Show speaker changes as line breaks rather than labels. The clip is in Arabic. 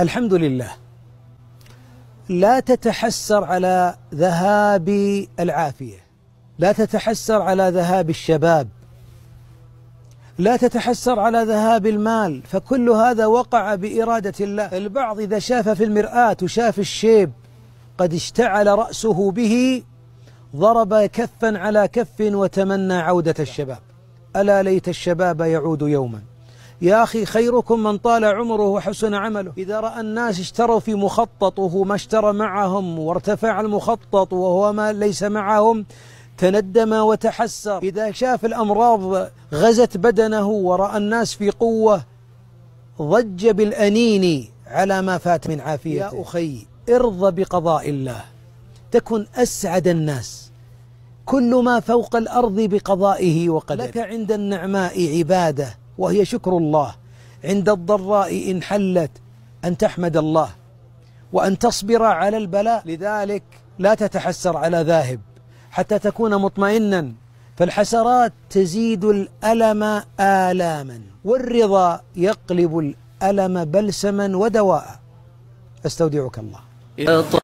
الحمد لله لا تتحسر على ذهاب العافيه لا تتحسر على ذهاب الشباب لا تتحسر على ذهاب المال فكل هذا وقع بإرادة الله البعض إذا شاف في المرآة وشاف الشيب قد اشتعل رأسه به ضرب كفا على كف وتمنى عودة الشباب ألا ليت الشباب يعود يوما يا أخي خيركم من طال عمره وحسن عمله إذا رأى الناس اشتروا في مخططه ما اشترى معهم وارتفع المخطط وهو ما ليس معهم تندم وتحسر إذا شاف الأمراض غزت بدنه ورأى الناس في قوة ضج بالأنين على ما فات من عافيته يا أخي ارضى بقضاء الله تكن أسعد الناس كل ما فوق الأرض بقضائه وقدره لك عند النعماء عباده وهي شكر الله عند الضراء إن حلت أن تحمد الله وأن تصبر على البلاء لذلك لا تتحسر على ذاهب حتى تكون مطمئنا فالحسرات تزيد الألم آلاما والرضا يقلب الألم بلسما ودواء أستودعك
الله